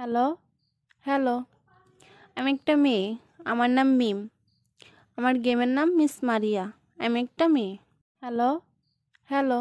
hello hello আমি একটা মেয়ে আমার নাম মিম আমার গেমের নাম মিস মারিয়া আমি একটা মেয়ে হ্যালো হ্যালো